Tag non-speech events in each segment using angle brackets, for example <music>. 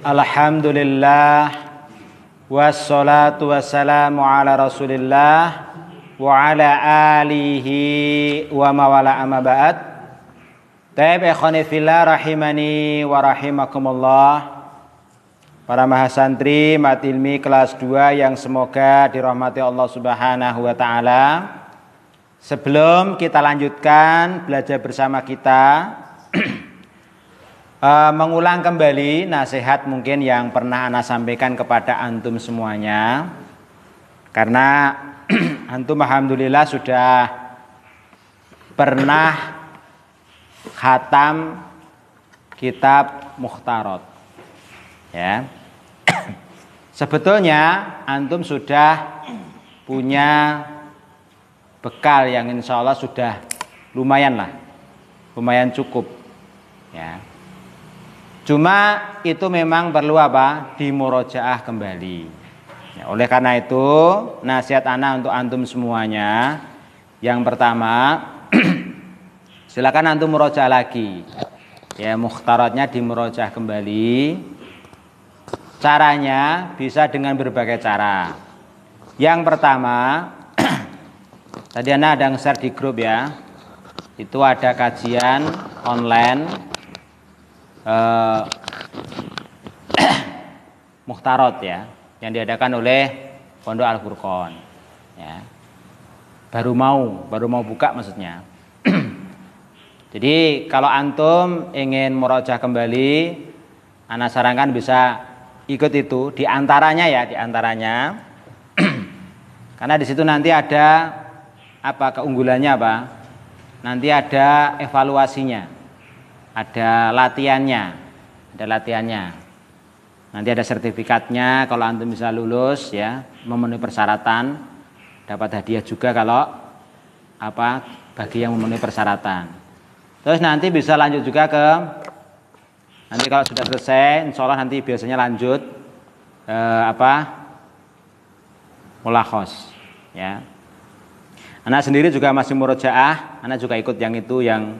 Alhamdulillah Wassalatu wassalamu ala rasulillah Wa ala alihi wa mawala amma ba'd Taib ikhwanifillah rahimani wa rahimakumullah Para mahasantri Matilmi kelas 2 yang semoga dirahmati Allah subhanahu wa ta'ala Sebelum kita lanjutkan belajar bersama kita Eh, mengulang kembali nasihat mungkin yang pernah Ana sampaikan kepada antum semuanya. Karena <clears throat> antum alhamdulillah sudah pernah khatam kitab Mukhtarot. Ya. <clears throat> Sebetulnya antum sudah punya bekal yang insya Allah sudah lumayan lah, lumayan cukup. Ya. Cuma itu memang perlu apa? Dimurojaah kembali. Ya, oleh karena itu, nasihat anak untuk antum semuanya, yang pertama, <clears throat> silakan antum murojaah lagi. Ya, mukhtaratnya dimurojaah kembali. Caranya bisa dengan berbagai cara. Yang pertama, <clears throat> tadi anak ada yang share di grup ya. Itu ada kajian online eh, <coughs> muhtarot ya yang diadakan oleh Pondok Al Qur'an ya baru mau baru mau buka maksudnya <coughs> jadi kalau antum ingin merojah kembali anak sarankan bisa ikut itu diantaranya ya diantaranya <coughs> karena di situ nanti ada apa keunggulannya apa nanti ada evaluasinya ada latihannya, ada latihannya. Nanti ada sertifikatnya kalau antum bisa lulus ya, memenuhi persyaratan, dapat hadiah juga kalau apa bagi yang memenuhi persyaratan. Terus nanti bisa lanjut juga ke nanti kalau sudah selesai, insya Allah nanti biasanya lanjut eh, apa mulahos ya. Anak sendiri juga masih murojaah, anak juga ikut yang itu yang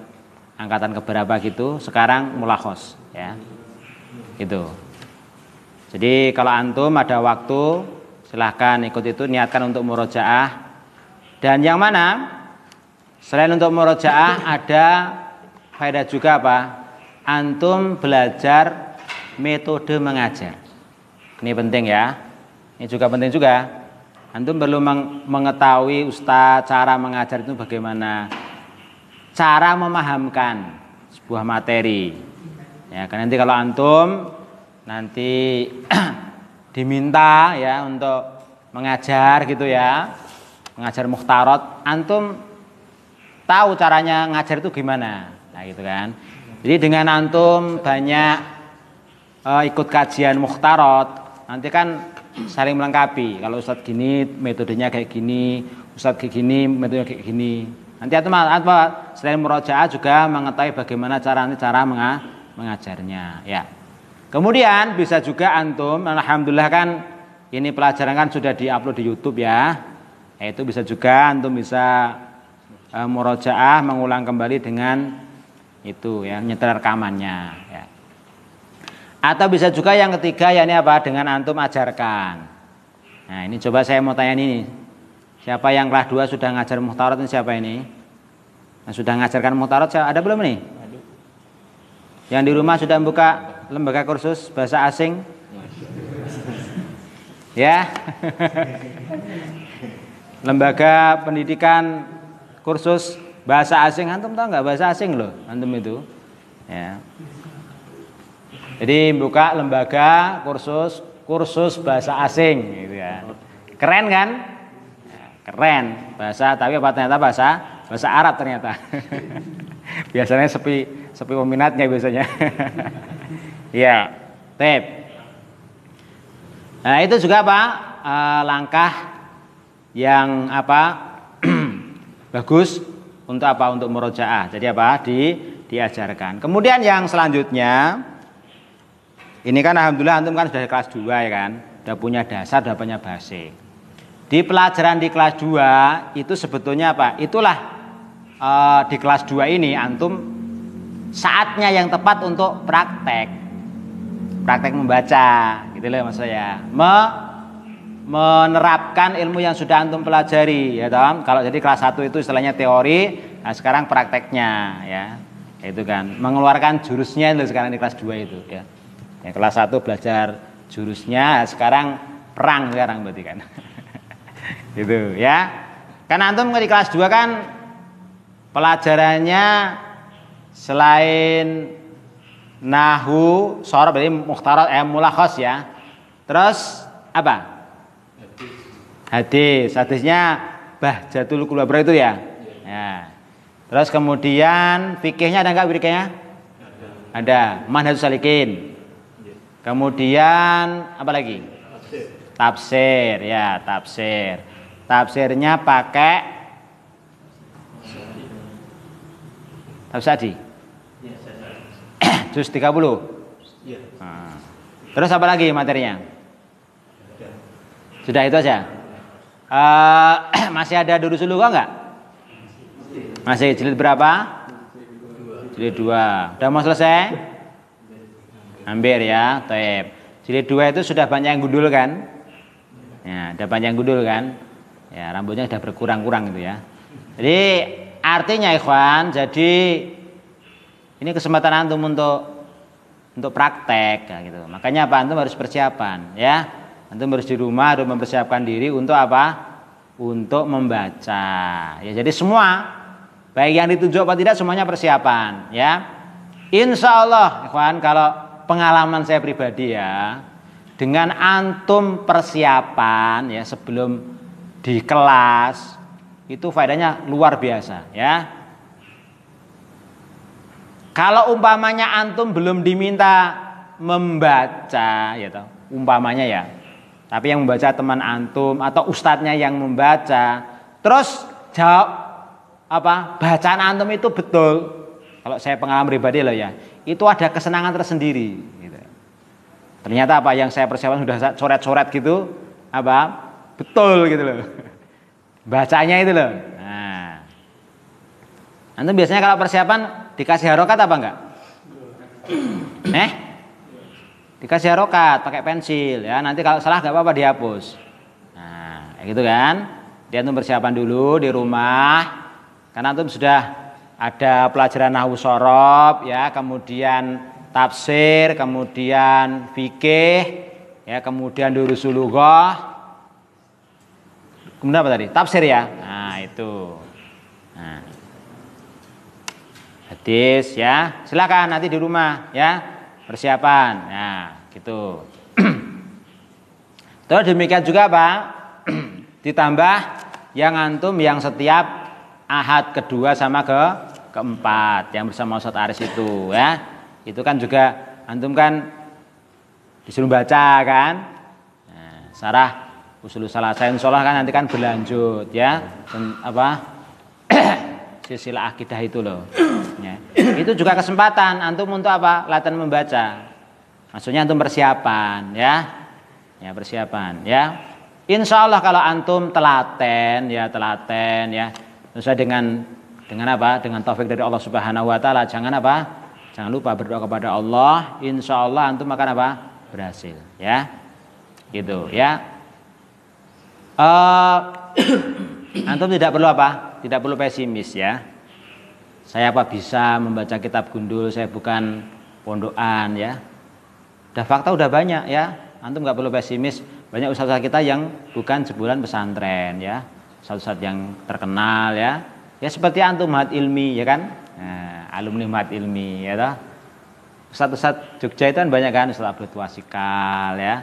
angkatan keberapa gitu sekarang mulakhos ya itu jadi kalau antum ada waktu silahkan ikut itu niatkan untuk murojaah dan yang mana selain untuk murojaah <laughs> ada faedah juga apa antum belajar metode mengajar ini penting ya ini juga penting juga antum perlu mengetahui ustadz cara mengajar itu bagaimana cara memahamkan sebuah materi. Ya, kan nanti kalau antum nanti <clears throat> diminta ya untuk mengajar gitu ya, mengajar muhtarot, antum tahu caranya ngajar itu gimana. Nah, gitu kan. Jadi dengan antum banyak uh, ikut kajian muhtarot, nanti kan saling melengkapi. Kalau ustadz gini metodenya kayak gini, ustadz kayak gini metodenya kayak gini Nanti atma selain merojaah juga mengetahui bagaimana cara cara mengajarnya ya. Kemudian bisa juga antum alhamdulillah kan ini pelajaran kan sudah diupload di YouTube ya. Itu bisa juga antum bisa e, eh, murojaah mengulang kembali dengan itu ya nyetel rekamannya ya. Atau bisa juga yang ketiga ya ini apa dengan antum ajarkan. Nah, ini coba saya mau tanya ini Siapa yang kelas 2 sudah ngajar muhtarot ini siapa ini? Yang sudah ngajarkan siapa? ada belum nih? Yang di rumah sudah membuka lembaga kursus bahasa asing? Ya. lembaga pendidikan kursus bahasa asing antum tahu nggak bahasa asing loh antum itu ya jadi buka lembaga kursus kursus bahasa asing gitu ya keren kan Keren. Bahasa tapi apa ternyata bahasa bahasa Arab ternyata. <laughs> biasanya sepi sepi peminatnya biasanya. <laughs> ya, tip. Nah, itu juga apa? Eh, langkah yang apa? <clears throat> bagus untuk apa? Untuk murojaah. Jadi apa? Di diajarkan. Kemudian yang selanjutnya ini kan alhamdulillah antum kan sudah kelas 2 ya kan. Sudah punya dasar, sudah punya basic. Di pelajaran di kelas 2 itu sebetulnya apa? Itulah e, di kelas 2 ini antum saatnya yang tepat untuk praktek. Praktek membaca, gitu loh maksud saya. Me, menerapkan ilmu yang sudah antum pelajari, ya Tom. Kalau jadi kelas 1 itu istilahnya teori, nah sekarang prakteknya, ya. Itu kan mengeluarkan jurusnya itu sekarang di kelas 2 itu, ya. Yang kelas 1 belajar jurusnya, sekarang perang sekarang berarti kan. <laughs> gitu ya karena antum di kelas 2 kan pelajarannya selain nahu sorab berarti muhtarat eh mulakhas ya terus apa hadis hadisnya bahjatul kulabra itu ya iya. ya terus kemudian fikihnya ada nggak fikihnya ada manhajus salikin iya. kemudian apa lagi tafsir ya tafsir tafsirnya pakai tafsadi Terus 30 tiga puluh iya. ah. terus apa lagi materinya sudah itu aja uh, <coughs> masih ada dulu dulu enggak masih jilid berapa jilid dua. udah mau selesai hampir ya taib jilid dua itu sudah banyak yang gundul kan Ya, udah panjang gundul kan? Ya, rambutnya sudah berkurang-kurang itu ya. Jadi artinya ikhwan, jadi ini kesempatan antum untuk untuk praktek ya, gitu. Makanya apa antum harus persiapan ya. Antum harus di rumah harus mempersiapkan diri untuk apa? Untuk membaca. Ya, jadi semua baik yang dituju apa tidak semuanya persiapan ya. Insya Allah, ikhwan, kalau pengalaman saya pribadi ya, dengan antum persiapan ya sebelum di kelas itu faedahnya luar biasa ya. Kalau umpamanya antum belum diminta membaca ya toh, umpamanya ya. Tapi yang membaca teman antum atau ustadznya yang membaca, terus jawab apa bacaan antum itu betul. Kalau saya pengalaman pribadi loh ya, itu ada kesenangan tersendiri Ternyata apa yang saya persiapkan sudah coret-coret gitu, apa? Betul gitu loh. <laughs> Bacanya itu loh. Nah. Antum biasanya kalau persiapan dikasih harokat apa enggak? <clears throat> Eh? Dikasih harokat pakai pensil ya. Nanti kalau salah nggak apa-apa dihapus. Nah, kayak gitu kan. Dia tuh persiapan dulu di rumah. Karena tuh sudah ada pelajaran nahwu sorob ya, kemudian tafsir, kemudian fikih, ya, kemudian durusulughah. Kemudian apa tadi? Tafsir ya. Nah, itu. Nah. Hadis ya. Silakan nanti di rumah ya. Persiapan. Nah, gitu. <clears throat> Terus demikian juga Pak <clears throat> ditambah yang antum yang setiap ahad kedua sama ke keempat yang bersama Ustaz Aris itu ya. Itu kan juga antum kan disuruh baca kan. Nah, sarah usul saya insyaallah kan nanti kan berlanjut ya. Dan, apa <clears throat> silsilah akidah itu loh. Ya. Itu juga kesempatan antum untuk apa? Latihan membaca. Maksudnya antum persiapan ya. Ya persiapan ya. insyaallah kalau antum telaten ya telaten ya sesuai dengan dengan apa dengan taufik dari Allah Subhanahu Wa Taala jangan apa Jangan lupa berdoa kepada Allah, insya Allah antum makan apa? Berhasil, ya. Gitu, ya. Uh, <clears throat> antum tidak perlu apa? Tidak perlu pesimis, ya. Saya apa bisa membaca kitab gundul? Saya bukan pondokan, ya. Udah fakta udah banyak, ya. Antum nggak perlu pesimis. Banyak usaha kita yang bukan sebulan pesantren, ya. satu satu yang terkenal, ya. Ya seperti antum hat ilmi, ya kan? Nah, alumni mat ilmi ya toh. Ustaz-ustaz Jogja itu kan banyak kan Ustaz Abdul Wasikal ya.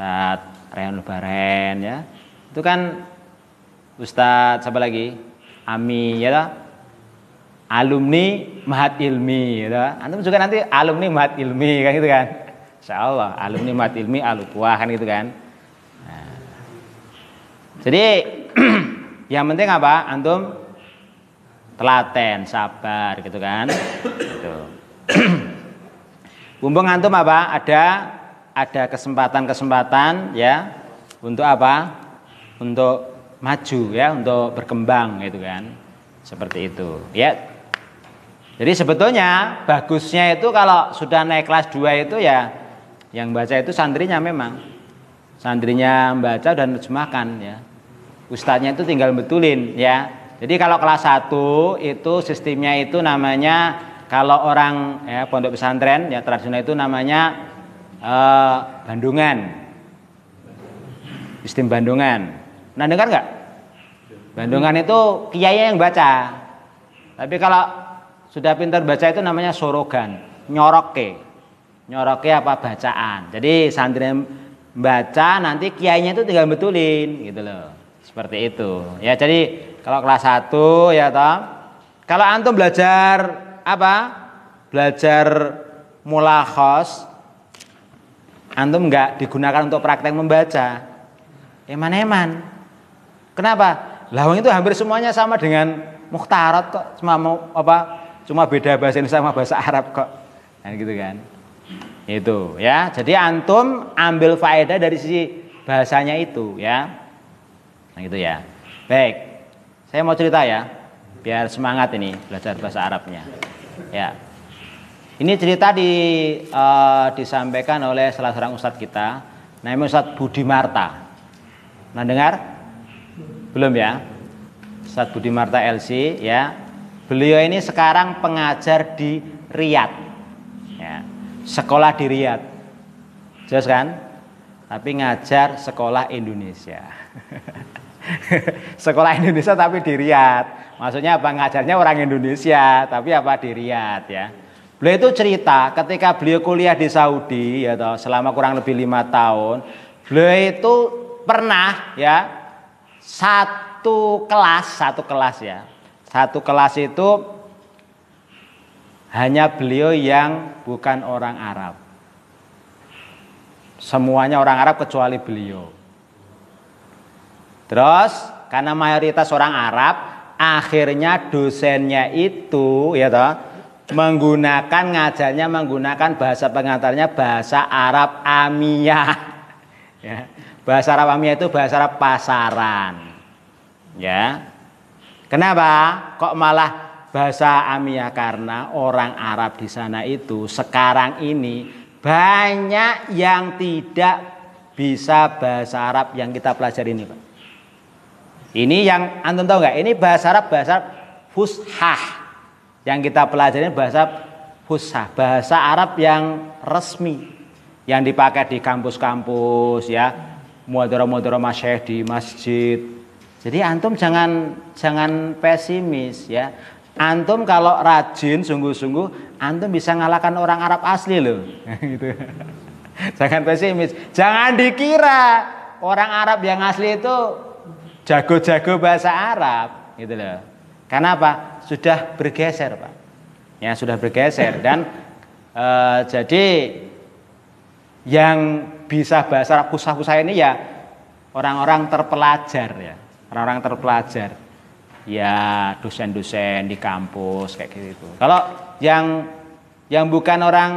saat Rehan lubaren ya. Itu kan Ustaz siapa lagi? Ami ya toh. Alumni Mahat Ilmi ya toh. Antum juga nanti alumni Mahat Ilmi kan gitu kan. Insyaallah alumni Mahat Ilmi alu kuah kan gitu kan. Nah. Jadi <clears throat> yang penting apa? Antum telaten, sabar gitu kan. Gitu. <clears throat> Bumbung antum apa? Ada ada kesempatan-kesempatan ya untuk apa? Untuk maju ya, untuk berkembang gitu kan. Seperti itu. Ya. Jadi sebetulnya bagusnya itu kalau sudah naik kelas 2 itu ya yang baca itu santrinya memang. Santrinya membaca dan menerjemahkan ya. Ustadznya itu tinggal betulin ya jadi kalau kelas 1 itu sistemnya itu namanya kalau orang ya, pondok pesantren ya tradisional itu namanya uh, Bandungan. Sistem Bandungan. Nah, dengar nggak? Bandungan itu kiai yang baca. Tapi kalau sudah pintar baca itu namanya sorogan, nyoroke. Nyoroke apa bacaan. Jadi santri baca nanti kiainya itu tinggal betulin gitu loh. Seperti itu. Ya, jadi kalau kelas 1 ya toh. Kalau antum belajar apa? Belajar mulakhos antum enggak digunakan untuk praktek membaca. Eman-eman. Kenapa? Lawang itu hampir semuanya sama dengan muhtarat kok, cuma mau apa? Cuma beda bahasa Indonesia sama bahasa Arab kok. Nah, gitu kan. Itu ya. Jadi antum ambil faedah dari sisi bahasanya itu ya. Nah gitu ya. Baik. Saya mau cerita ya, biar semangat ini belajar bahasa Arabnya. Ya. Ini cerita di uh, disampaikan oleh salah seorang ustadz kita, namanya Ustadz Budi Marta. Nah, dengar? Belum ya? Ustadz Budi Marta LC ya. Beliau ini sekarang pengajar di Riyadh. Ya. Sekolah di Riyadh. Jelas kan? Tapi ngajar sekolah Indonesia. <laughs> <laughs> sekolah Indonesia tapi di Riyadh. Maksudnya apa ngajarnya orang Indonesia tapi apa di Riyadh ya. Beliau itu cerita ketika beliau kuliah di Saudi ya toh, selama kurang lebih lima tahun, beliau itu pernah ya satu kelas satu kelas ya satu kelas itu hanya beliau yang bukan orang Arab. Semuanya orang Arab kecuali beliau. Terus karena mayoritas orang Arab, akhirnya dosennya itu ya toh menggunakan ngajarnya menggunakan bahasa pengantarnya bahasa Arab Amia. <laughs> Ya. Bahasa Arab Amia itu bahasa Arab pasaran. Ya. Kenapa? Kok malah bahasa Amia karena orang Arab di sana itu sekarang ini banyak yang tidak bisa bahasa Arab yang kita pelajari ini, Pak. Ini yang antum tahu nggak? Ini bahasa Arab bahasa fushah. Yang kita pelajari bahasa fushah, bahasa Arab yang resmi yang dipakai di kampus-kampus ya, muadzara-muadzara masyaikh di masjid. Jadi antum jangan jangan pesimis ya. Antum kalau rajin sungguh-sungguh antum bisa ngalahkan orang Arab asli loh. <laughs> gitu. jangan pesimis, jangan dikira orang Arab yang asli itu jago-jago bahasa Arab gitu loh. Karena apa? Sudah bergeser, Pak. Ya, sudah bergeser dan <laughs> e, jadi yang bisa bahasa Arab kusah-kusah ini ya orang-orang terpelajar ya. Orang-orang terpelajar. Ya, dosen-dosen di kampus kayak gitu. Kalau yang yang bukan orang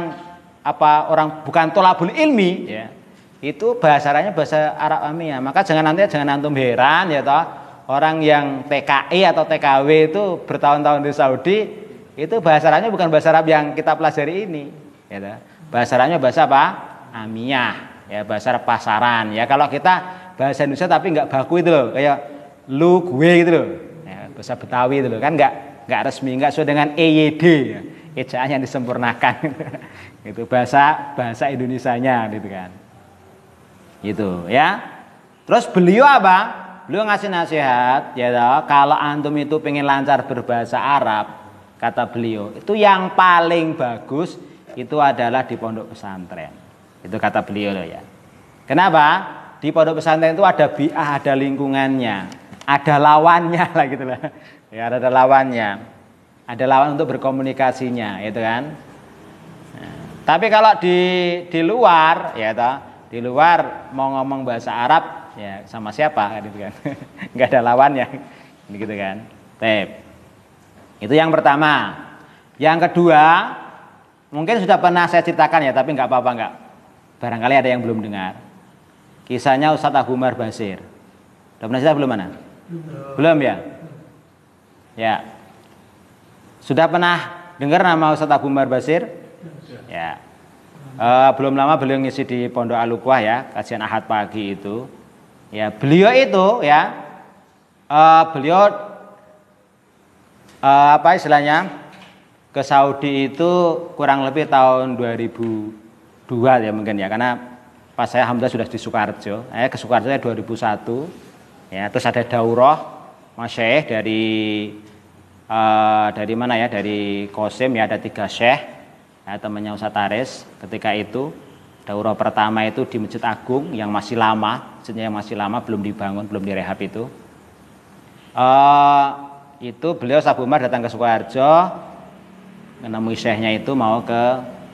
apa orang bukan tolabul ilmi ya itu bahasanya bahasa Arab ya. Maka jangan nanti jangan antum heran ya toh orang yang TKI atau TKW itu bertahun-tahun di Saudi itu bahasanya bukan bahasa Arab yang kita pelajari ini. Ya toh. bahasanya bahasa apa? Amiyah ya bahasa Arab pasaran ya kalau kita bahasa Indonesia tapi nggak baku itu loh kayak lu gue gitu loh ya, bahasa Betawi itu loh kan nggak nggak resmi nggak sesuai dengan EYD ya. ejaan yang disempurnakan <laughs> itu bahasa bahasa nya gitu kan Gitu ya. Terus beliau apa? Beliau ngasih nasihat ya toh, kalau antum itu pengen lancar berbahasa Arab, kata beliau, itu yang paling bagus itu adalah di pondok pesantren. Itu kata beliau loh ya. Kenapa? Di pondok pesantren itu ada bi'ah, ada lingkungannya, ada lawannya <laughs> lah gitu lah. Ya, ada, lawannya. Ada lawan untuk berkomunikasinya, itu kan. Nah, tapi kalau di di luar ya toh, di luar mau ngomong bahasa Arab ya sama siapa gitu kan <laughs> nggak ada lawannya gitu kan tep itu yang pertama yang kedua mungkin sudah pernah saya ceritakan ya tapi nggak apa-apa nggak barangkali ada yang belum dengar kisahnya Ustadz Umar Basir sudah pernah cerita belum mana belum, ya ya sudah pernah dengar nama Ustadz Umar Basir ya Uh, belum lama beliau ngisi di Pondok Alukwah ya, kajian Ahad pagi itu. Ya, beliau itu ya uh, beliau uh, apa istilahnya? ke Saudi itu kurang lebih tahun 2002 ya mungkin ya karena pas saya alhamdulillah sudah di Sukarjo. Saya ke Sukarjo saya 2001. Ya, terus ada daurah Masyayikh dari uh, dari mana ya? dari Kosim ya ada tiga syekh ya, temannya Ustaz Tares. ketika itu daurah pertama itu di Masjid Agung yang masih lama masjidnya yang masih lama belum dibangun belum direhab itu uh, itu beliau Sabu Umar datang ke Sukoharjo menemui syekhnya itu mau ke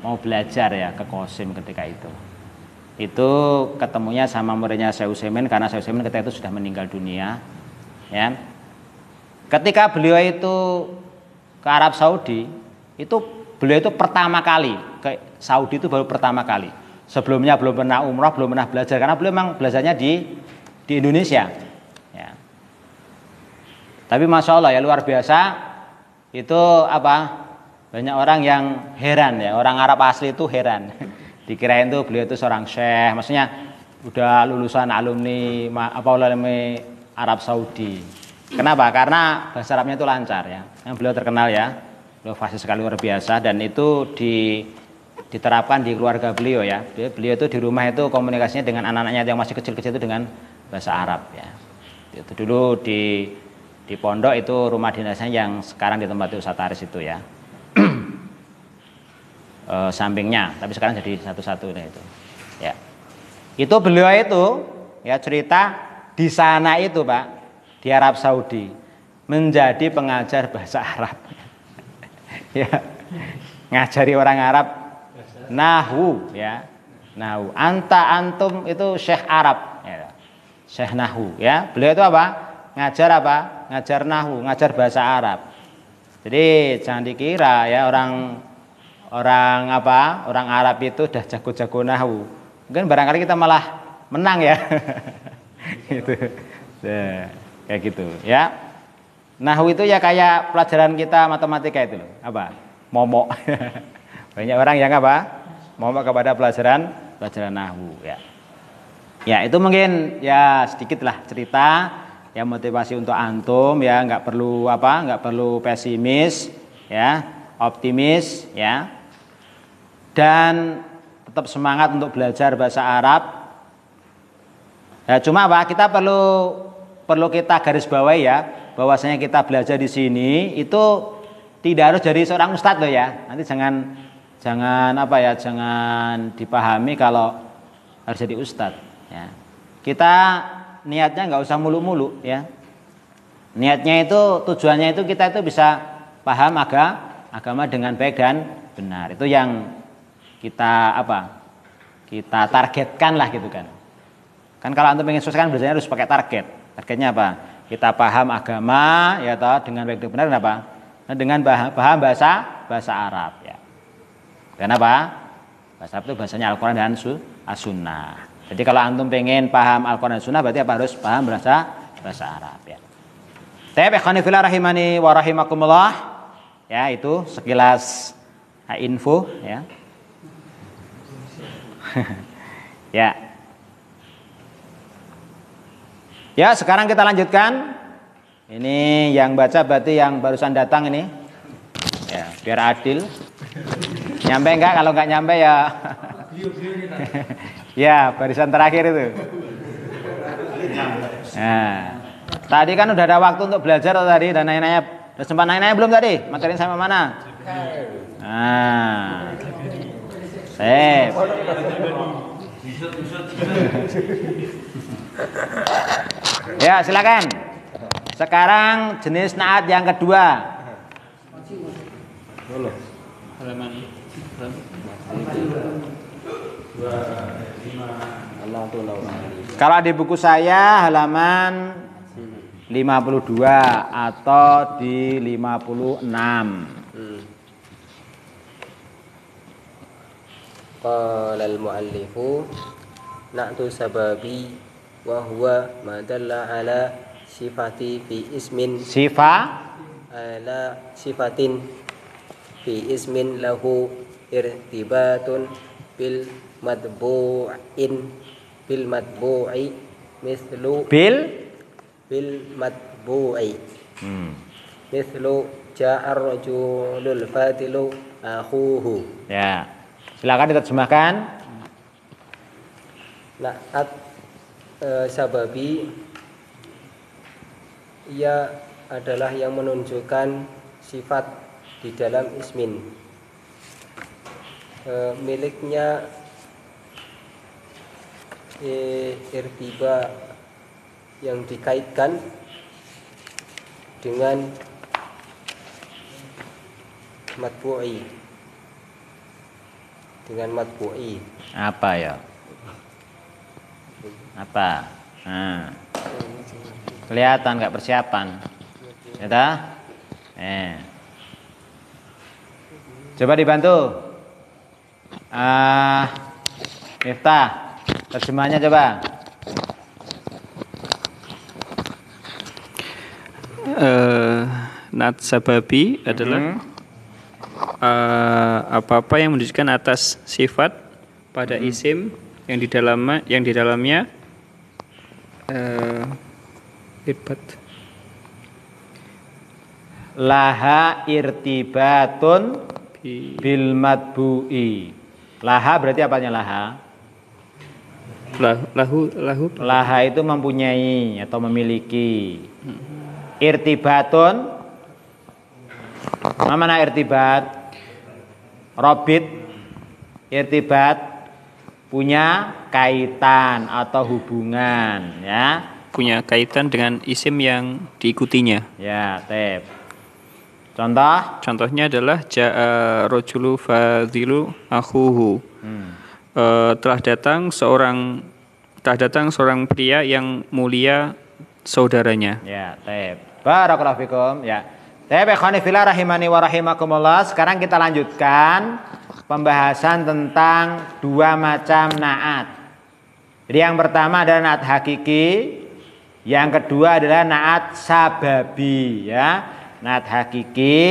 mau belajar ya ke Kosim ketika itu itu ketemunya sama muridnya Syekh Usaimin karena Syekh Usaimin ketika itu sudah meninggal dunia ya ketika beliau itu ke Arab Saudi itu Beliau itu pertama kali ke Saudi itu baru pertama kali. Sebelumnya belum pernah umroh, belum pernah belajar karena beliau memang belajarnya di di Indonesia. Ya. Tapi masya Allah ya luar biasa itu apa banyak orang yang heran ya orang Arab asli itu heran <laughs> dikirain tuh beliau itu seorang syekh maksudnya udah lulusan alumni apa alumni Arab Saudi kenapa karena bahasa Arabnya itu lancar ya yang beliau terkenal ya Inovasi sekali luar biasa dan itu di diterapkan di keluarga beliau ya. Beliau itu di rumah itu komunikasinya dengan anak-anaknya yang masih kecil-kecil itu dengan bahasa Arab ya. Itu dulu di di pondok itu rumah dinasnya yang sekarang ditempati tempat itu ya. e, <clears throat> sampingnya, tapi sekarang jadi satu-satu itu. Ya. Itu beliau itu ya cerita di sana itu, Pak, di Arab Saudi menjadi pengajar bahasa Arab. <laughs> ya ngajari orang Arab nahu ya nahu anta antum itu syekh Arab ya. syekh nahu ya beliau itu apa ngajar apa ngajar nahu ngajar bahasa Arab jadi jangan dikira ya orang orang apa orang Arab itu udah jago-jago nahu mungkin barangkali kita malah menang ya <laughs> gitu ya, kayak gitu ya Nahu itu ya kayak pelajaran kita matematika itu loh, apa? Momok. <laughs> Banyak orang yang apa? Momok kepada pelajaran pelajaran nahu ya. Ya, itu mungkin ya sedikit lah cerita ya motivasi untuk antum ya nggak perlu apa nggak perlu pesimis ya optimis ya dan tetap semangat untuk belajar bahasa Arab ya cuma apa kita perlu perlu kita garis bawahi ya bahwasanya kita belajar di sini itu tidak harus jadi seorang ustadz loh ya. Nanti jangan jangan apa ya, jangan dipahami kalau harus jadi ustadz ya. Kita niatnya nggak usah mulu-mulu ya. Niatnya itu tujuannya itu kita itu bisa paham agama agama dengan baik dan benar. Itu yang kita apa? Kita targetkan lah gitu kan. Kan kalau antum ingin sukses kan biasanya harus pakai target. Targetnya apa? kita paham agama ya toh dengan baik dan benar kenapa? dengan paham bahasa bahasa Arab ya. Kenapa? Bahasa Arab itu bahasanya Al-Qur'an dan As-Sunnah. Jadi kalau antum pengen paham Al-Qur'an dan Sunnah berarti apa harus paham bahasa bahasa Arab ya. Tapi ikhwani fillah rahimani wa Ya, itu sekilas info ya. <laughs> ya, Ya, sekarang kita lanjutkan. Ini yang baca berarti yang barusan datang ini. Ya, biar adil. Nyampe enggak? Kalau enggak nyampe ya. <laughs> ya, barisan terakhir itu. Nah, tadi kan udah ada waktu untuk belajar atau tadi dan nanya-nanya. Udah sempat nanya-nanya belum tadi? Materi sama mana? Nah. Sip. <laughs> Ya, silakan. Sekarang jenis naat yang kedua. Halaman Kalau di buku saya halaman 52 atau di 56. Qala al-muallifu na'tu sababi wa huwa madalla ala sifati fi ismin sifa ala sifatin fi ismin lahu irtibatun bil matbu'in bil matbu'i mislu bil bil matbu'i hmm. mislu ja'ar rajulul fatilu akhuhu ya silakan diterjemahkan nah, at Eh, sababi ia adalah yang menunjukkan sifat di dalam ismin e, miliknya e, irtiba yang dikaitkan dengan matbu'i dengan matbu'i apa ya apa nah. kelihatan nggak persiapan ya eh coba dibantu ah uh, Miftah terjemahnya coba uh, eh, nat sababi adalah mm -hmm. Uh, apa-apa yang menunjukkan atas sifat pada hmm. isim yang di dalamnya yang di dalamnya uh, laha irtibatun bil matbu'i laha berarti apanya laha lahu lahu laha itu mempunyai atau memiliki irtibatun mana irtibat robit irtibat punya kaitan atau hubungan ya punya kaitan dengan isim yang diikutinya ya tep contoh contohnya adalah jaa rojulu fadilu akhuhu hmm. e, telah datang seorang telah datang seorang pria yang mulia saudaranya ya tep barakallahu fikum ya tep Khani rahimani wa rahimakumullah sekarang kita lanjutkan pembahasan tentang dua macam naat. Jadi yang pertama adalah naat hakiki, yang kedua adalah naat sababi ya. Naat hakiki,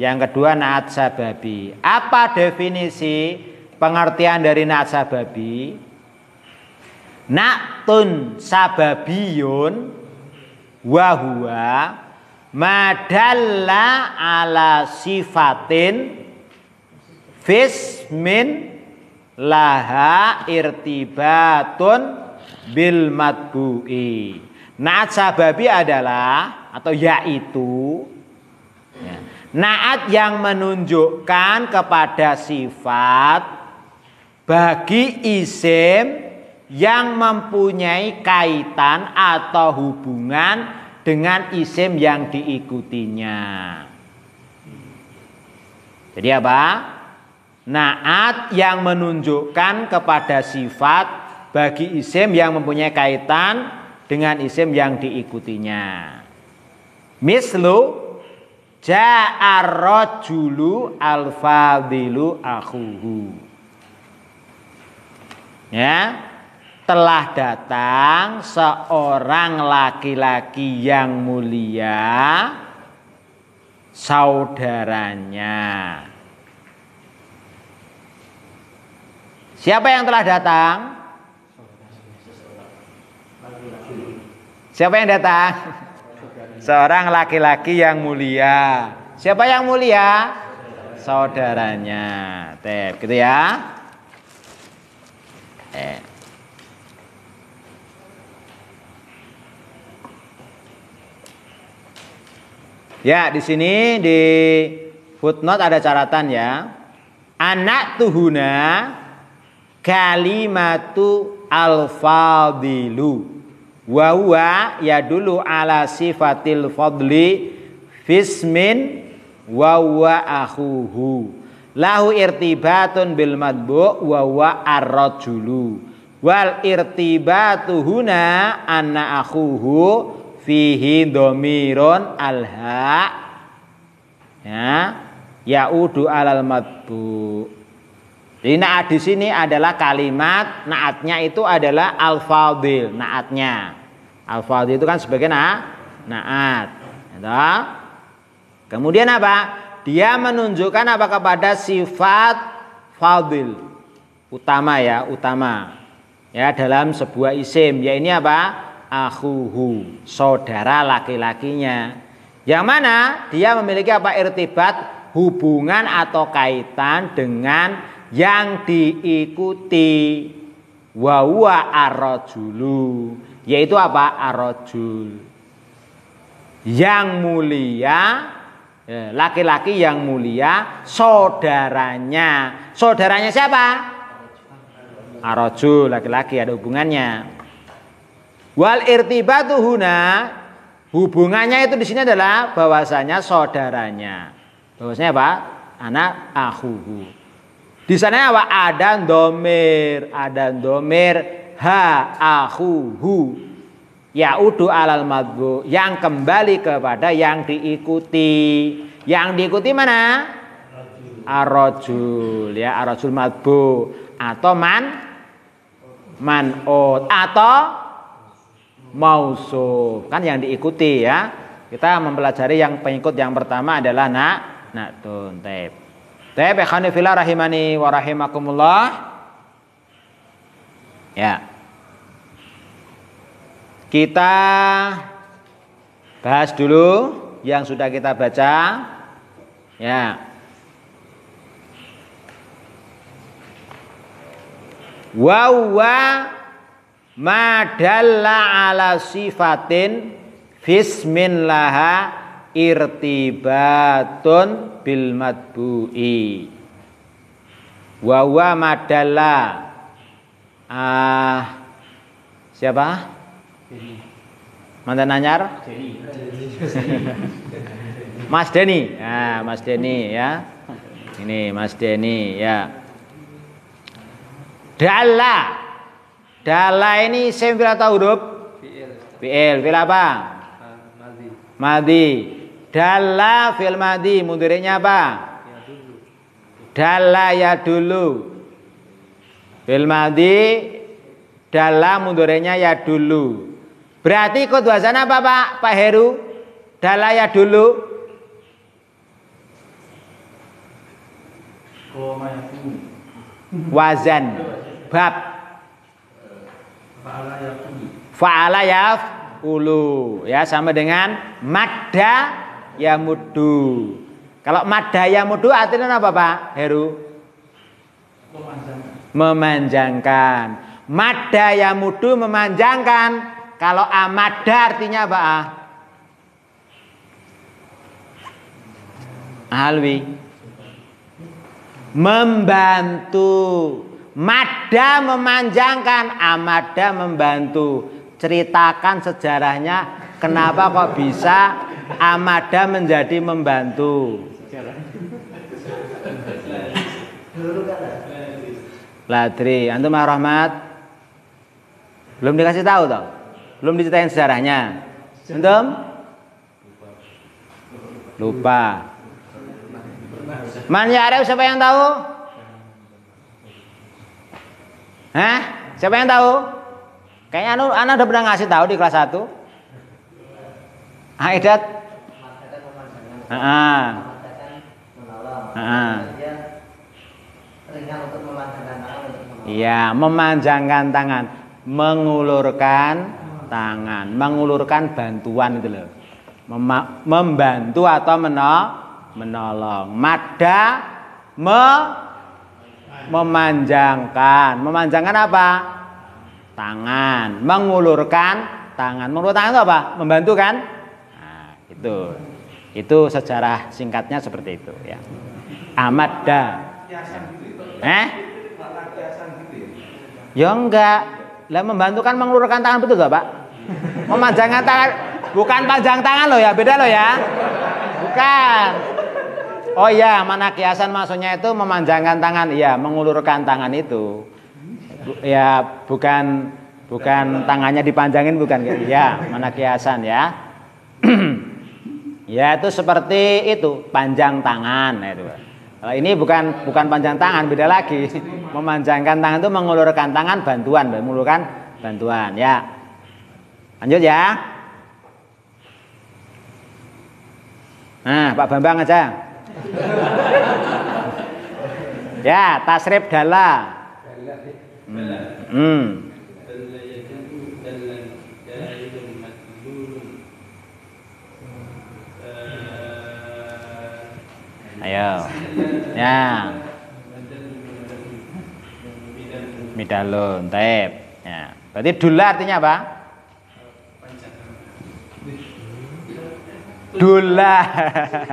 yang kedua naat sababi. Apa definisi pengertian dari naat sababi? Naatun sababiyun wahua madalla ala sifatin Fismin laha irtibatun bil matbu'i. Naat sababi adalah atau yaitu ya, naat yang menunjukkan kepada sifat bagi isim yang mempunyai kaitan atau hubungan dengan isim yang diikutinya. Jadi apa? Naat yang menunjukkan kepada sifat bagi isim yang mempunyai kaitan dengan isim yang diikutinya. Mislu ja'arrajulu rajulu al-fadilu akhuhu. Ya. Telah datang seorang laki-laki yang mulia saudaranya. Siapa yang telah datang? Siapa yang datang? Seorang laki-laki yang mulia. Siapa yang mulia? Saudaranya. Tep, gitu ya. Eh. Ya, di sini di footnote ada catatan ya. Anak tuhuna kalimatu al-fadilu wa huwa ya dulu ala sifatil fadli fismin wa huwa akhuhu lahu irtibatun bil madbu wa huwa ar-rajulu wal irtibatu huna anna akhuhu fihi domiron alha ya yaudu alal madbu jadi naat di sini adalah kalimat naatnya itu adalah al-fadil naatnya. Al-fadil itu kan sebagai na naat. Gitu. Kemudian apa? Dia menunjukkan apa kepada sifat fadil utama ya, utama. Ya dalam sebuah isim ya ini apa? Akhuhu, saudara laki-lakinya. Yang mana dia memiliki apa? irtibat hubungan atau kaitan dengan yang diikuti wawa arrojulu yaitu apa arrojul yang mulia ya, laki-laki yang mulia saudaranya saudaranya siapa arrojul laki-laki ada hubungannya wal irtibatu huna hubungannya itu di sini adalah bahwasanya saudaranya bahwasanya apa anak ahuhu di sana apa? Ada domir, ada domir ha ahuhu. Ya udu alal madbu yang kembali kepada yang diikuti. Yang diikuti mana? Arojul ya arojul madbu atau man manot atau mausuf kan yang diikuti ya kita mempelajari yang pengikut yang pertama adalah nak nak tuntep tapi khanifillah rahimani wa rahimakumullah. Ya. Kita bahas dulu yang sudah kita baca. Ya. Wa wa madalla ala sifatin fismin laha irtibatun bil matbu'i wa wa madalla ah siapa mantan nanyar <laughs> Mas Deni nah, Mas Deni ya ini Mas Deni ya Dalla Dalla ini sembilan tahu huruf? PL, PL, apa? Madi. Madi. Dalla fil madi mudirnya apa? Dalla ya dulu. Fil madi dalla mudirnya ya dulu. Berarti ikut wazana apa Pak? Pak Heru? Dalla ya dulu. Wazan bab Fa'ala yaf ulu ya, ya sama dengan madda ya yamudu. Kalau ya mudu artinya apa Pak Heru? Memanjangkan. memanjangkan. ya mudu memanjangkan. Kalau amada artinya apa? Alwi. Membantu. Mada memanjangkan, amada membantu. Ceritakan sejarahnya Kenapa kok bisa amada menjadi membantu? Ladri, antum rahmat belum dikasih tahu toh? Belum diceritain sejarahnya. Antum? Lupa. Man ada ya siapa yang tahu? Hah? Siapa yang tahu? Kayaknya anak, anak udah pernah ngasih tahu di kelas 1. Aidat. Iya, memanjangkan tangan, mengulurkan tangan, mengulurkan bantuan itu loh. Mem membantu atau menol, menolong. Mada me memanjangkan. Memanjangkan apa? Tangan. Mengulurkan tangan. Mengulurkan tangan itu apa? Membantu kan? Itu. Itu sejarah singkatnya seperti itu ya. amat Da. Ya. Eh? Ya enggak. Lah membantu kan mengulurkan tangan betul gak Pak? Memanjangkan tangan bukan panjang tangan loh ya, beda loh ya. Bukan. Oh iya, mana kiasan maksudnya itu memanjangkan tangan, iya, mengulurkan tangan itu. Ya, bukan bukan tangannya dipanjangin bukan Ya, mana kiasan ya. <clears throat> Ya itu seperti itu panjang tangan ya, itu. Kalau ini bukan bukan panjang tangan beda lagi. <laughs> Memanjangkan tangan itu mengulurkan tangan bantuan, mengulurkan bantuan ya. Lanjut ya. Nah, Pak Bambang aja. <laughs> ya, tasrib dala. Hmm. hmm. Ayo. Ya. Midalun, taib. Ya. Berarti dula artinya apa? Dula.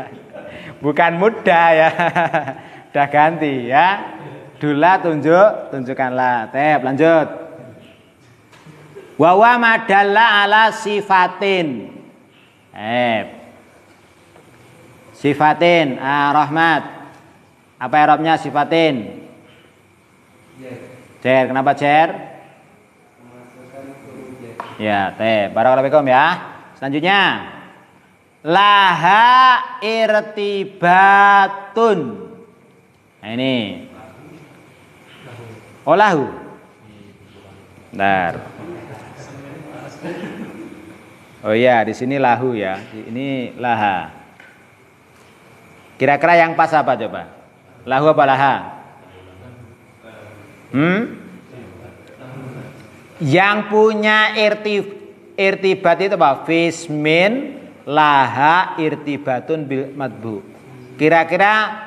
<laughs> Bukan muda ya. <laughs> Udah ganti ya. Dula tunjuk, tunjukkanlah. Taib, lanjut. Wawa madalla ala sifatin. Taib. Sifatin, ah, rahmat. Apa Arabnya sifatin? Jer. Kenapa jer? Ya, teh. Barakallahu ya. Selanjutnya laha irtibatun. Nah, ini. Olahu. Oh, dar. Oh iya, di sini lahu ya. Ini laha. Kira-kira yang pas apa coba? Lahu apa laha? Hmm? Yang punya irti, irtibat itu apa? Fismin laha irtibatun bil madbu. Kira-kira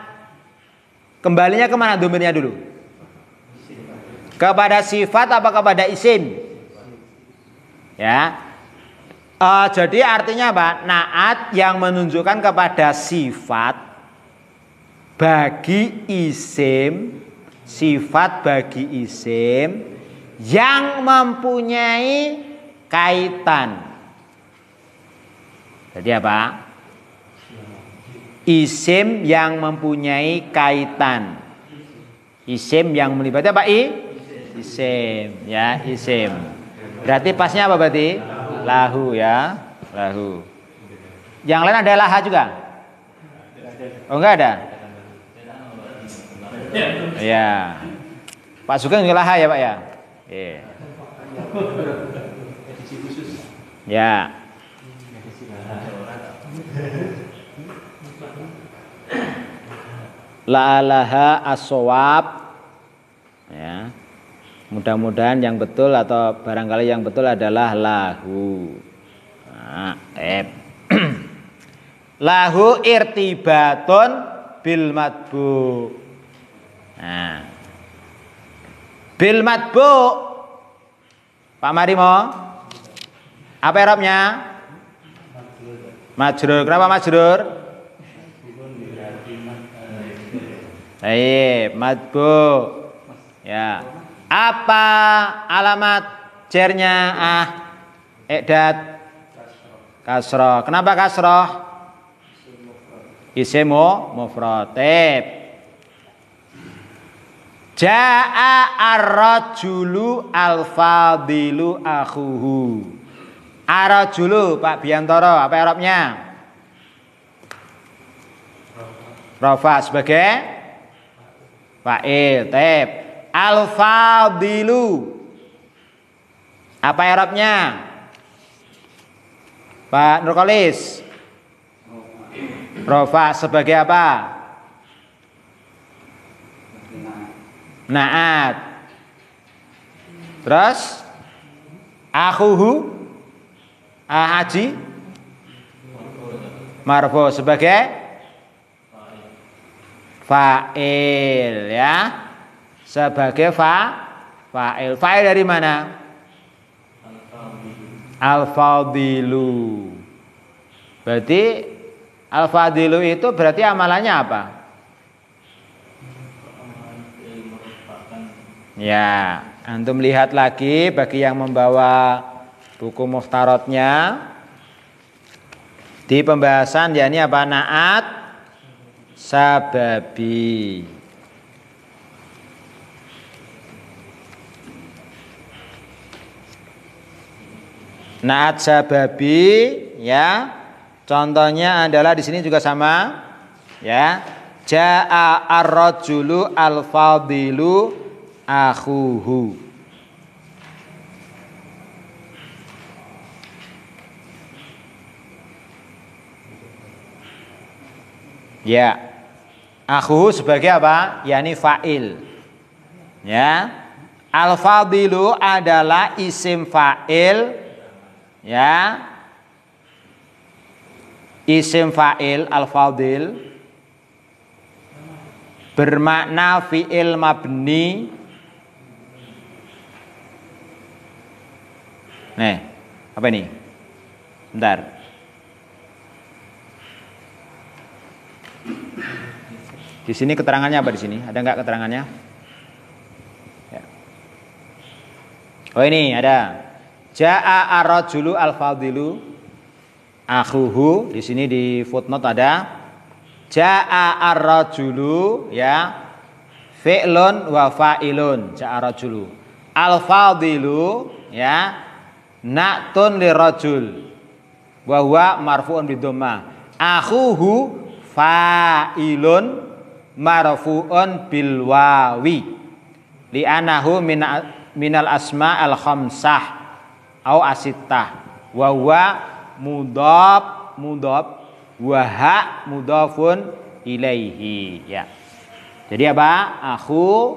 kembalinya kemana domirnya dulu? Kepada sifat apa kepada isim? Ya, Uh, jadi artinya apa? Naat yang menunjukkan kepada sifat bagi isim sifat bagi isim yang mempunyai kaitan. Jadi apa? Isim yang mempunyai kaitan. Isim yang melibatkan apa? I? Isim, ya, isim. Berarti pasnya apa berarti? Lahu ya, lahu. Yang lain ada laha juga? Oh enggak ada. Ya. Ya Pak Sugeng juga ya Pak ya. Iya. Ya. La'alaha aswab ya. Mudah-mudahan yang betul atau barangkali yang betul adalah lahu. Nah, eh. <clears throat> lahu irtibatun bil madbu. Nah. Bil matbu. Pak Marimo. Apa Arabnya? Majrur. Kenapa majrur? Baik, matbu. Ya. Apa alamat jernya ah? edat kasroh. Kenapa kasroh? Isemo mufrad. Ja'a ar-rajulu al-fadilu akhuhu. Ar-rajulu Pak Biantoro, apa Arabnya? Rafa sebagai fa'il. Tep. Al-fadilu. Apa Arabnya? Pak Nurkolis. Rafa sebagai apa? naat terus akhuhu ahaji marfu sebagai fa'il ya sebagai fa fa'il fa'il dari mana al-fadilu berarti al-fadilu itu berarti amalannya apa Ya, antum lihat lagi bagi yang membawa buku muhtarotnya di pembahasan yakni apa naat sababi. Naat sababi ya. Contohnya adalah di sini juga sama ya. Ja'a ar-rajulu al-fadilu akhuhu Ya. Akhuhu sebagai apa? Yani fa'il. Ya. Al-fadilu adalah isim fa'il ya. Isim fa'il al-fadil bermakna fi'il mabni Nih, apa ini? Bentar. Di sini keterangannya apa di sini? Ada nggak keterangannya? Ya. Oh ini ada. Ja'a arrajulu al-fadilu akhuhu. Di sini di footnote ada Ja'a arrajulu ya fi'lun wa fa'ilun. Ja'a arrajulu. Al-fadilu ya Naktun lirajul wa huwa marfu'un bidhamma. Akhuhu fa'ilun marfu'un bil Li'anahu min minal asma al khamsah au asittah wa huwa mudab mudhaf wa ha ilaihi ya. Jadi apa? Aku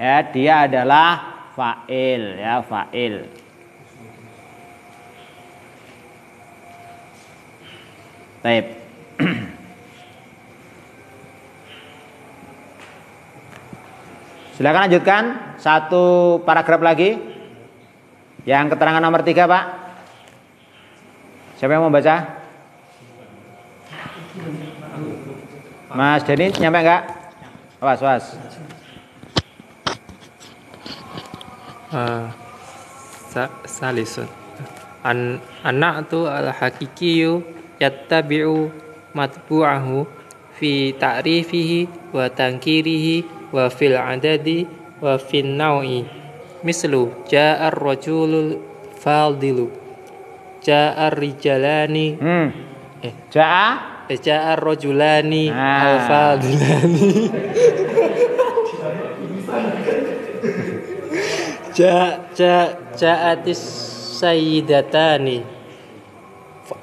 ya dia adalah fa'il ya fa'il. Taib. <clears throat> Silakan lanjutkan satu paragraf lagi. Yang keterangan nomor tiga, Pak. Siapa yang mau baca? Mas Denny nyampe enggak? Was was. Uh, ah, sa salisun. An anak tu al hakikiyu yattabi'u matbu'ahu fi ta'rifihi wa tangkirihi, wa fil adadi wa fil nawi mislu ja'ar rajulul fadilu ja'ar rijalani hmm. eh ja'a eh ja'ar rajulani ah. al fadilani <laughs> ja ja sayyidatani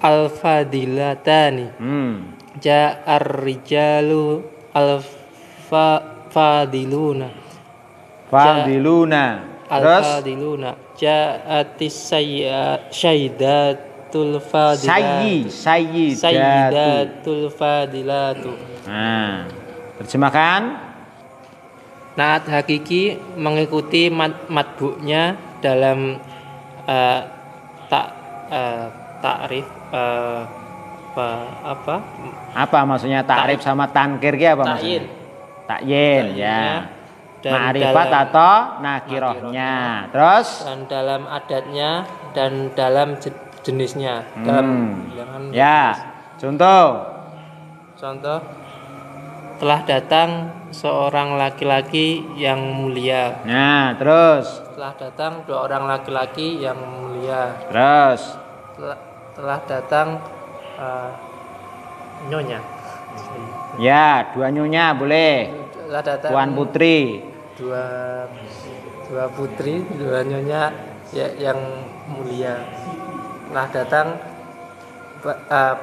al-fadilatani. Hmm. Ja'ar rijalu al-fadiluna. Fadiluna. Al-fadiluna. Ja'atis sayyidatul fadilatu. Sayyi, sayyidatul. Sayyidatul fadilatu. Nah, terjemahkan. Naat hakiki mengikuti mat matbuknya dalam uh, tak uh, takrif uh, apa, apa maksudnya takrif ta sama tankir ya apa maksudnya takyin ta ya. ya dan ma'rifat dalam, atau nakirohnya terus dan dalam adatnya dan dalam jenisnya hmm. dalam ya contoh contoh telah datang seorang laki-laki yang mulia nah terus telah datang dua orang laki-laki yang mulia terus telah, telah datang uh, nyonya. Ya, dua nyonya boleh. Telah datang Tuan Putri. Dua dua putri, dua nyonya ya, yang mulia. Telah datang uh,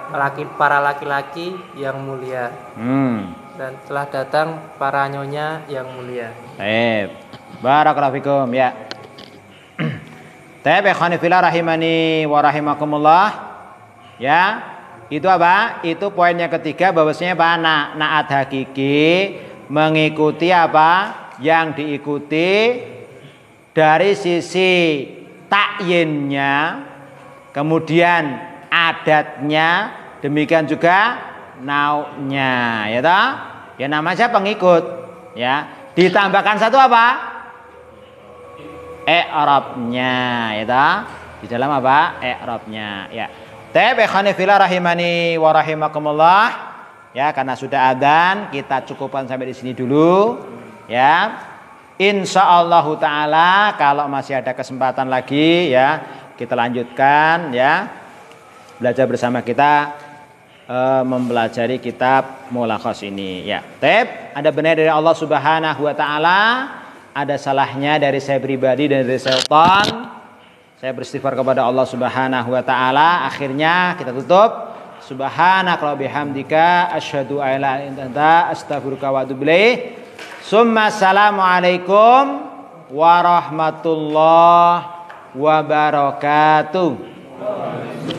para laki-laki yang mulia. Hmm. Dan telah datang para nyonya yang mulia. Eh, barakalafikum ya. Tapi <clears throat> ikhwan rahimani wa rahimakumullah. Ya. Itu apa? Itu poin yang ketiga bahwasanya apa? Na naat hakiki mengikuti apa? Yang diikuti dari sisi takyinnya, kemudian adatnya, demikian juga naunya, ya toh? Ya namanya pengikut, ya. Ditambahkan satu apa? Arabnya, ya toh? Di dalam apa? Arabnya, ya. Taib ikhwani fillah rahimani wa rahimakumullah. Ya, karena sudah adzan, kita cukupkan sampai di sini dulu. Ya. insya Insyaallah taala kalau masih ada kesempatan lagi ya, kita lanjutkan ya. Belajar bersama kita e, mempelajari kitab Mulakhas ini ya. Taib, ada benar dari Allah Subhanahu wa taala, ada salahnya dari saya pribadi dan dari setan. Saya beristighfar kepada Allah Subhanahu wa taala. Akhirnya kita tutup. Subhanaka bihamdika asyhadu an la ilaha illa astaghfiruka wa atubu ilaik. assalamualaikum warahmatullahi wabarakatuh.